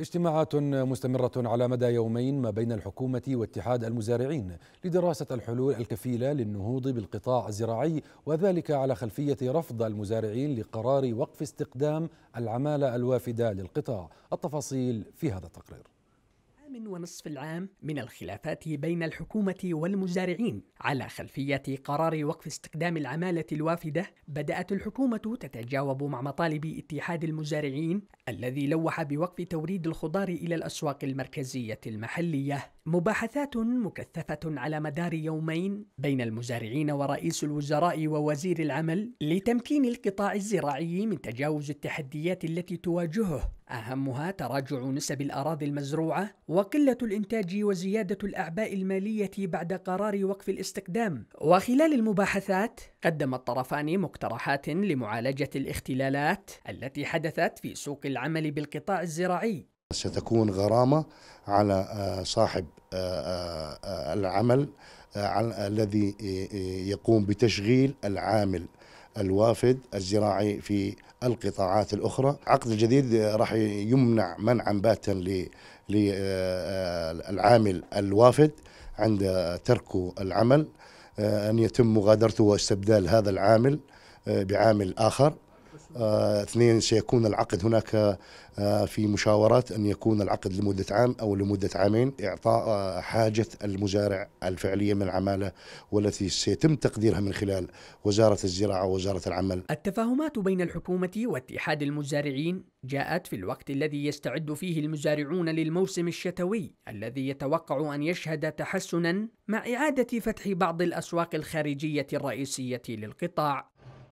اجتماعات مستمرة على مدى يومين ما بين الحكومة واتحاد المزارعين لدراسة الحلول الكفيلة للنهوض بالقطاع الزراعي وذلك على خلفية رفض المزارعين لقرار وقف استقدام العمالة الوافدة للقطاع التفاصيل في هذا التقرير الثامن ونصف العام من الخلافات بين الحكومة والمزارعين على خلفية قرار وقف استخدام العمالة الوافدة بدأت الحكومة تتجاوب مع مطالب اتحاد المزارعين الذي لوح بوقف توريد الخضار إلى الأسواق المركزية المحلية مباحثات مكثفة على مدار يومين بين المزارعين ورئيس الوزراء ووزير العمل لتمكين القطاع الزراعي من تجاوز التحديات التي تواجهه أهمها تراجع نسب الأراضي المزروعة وقلة الإنتاج وزيادة الأعباء المالية بعد قرار وقف الاستقدام. وخلال المباحثات قدم الطرفان مقترحات لمعالجة الاختلالات التي حدثت في سوق العمل بالقطاع الزراعي. ستكون غرامة على آه، صاحب آه، آه، العمل الذي يقوم بتشغيل العامل الوافد الزراعي في القطاعات الأخرى العقد الجديد راح يمنع منعا باتا للعامل آه، الوافد عند ترك العمل آه، أن يتم مغادرته واستبدال هذا العامل آه، بعامل آخر آه، اثنين سيكون العقد هناك آه، في مشاورات أن يكون العقد لمدة عام أو لمدة عامين إعطاء آه، حاجة المزارع الفعلية من العمالة والتي سيتم تقديرها من خلال وزارة الزراعة ووزارة العمل التفاهمات بين الحكومة واتحاد المزارعين جاءت في الوقت الذي يستعد فيه المزارعون للموسم الشتوي الذي يتوقع أن يشهد تحسنا مع إعادة فتح بعض الأسواق الخارجية الرئيسية للقطاع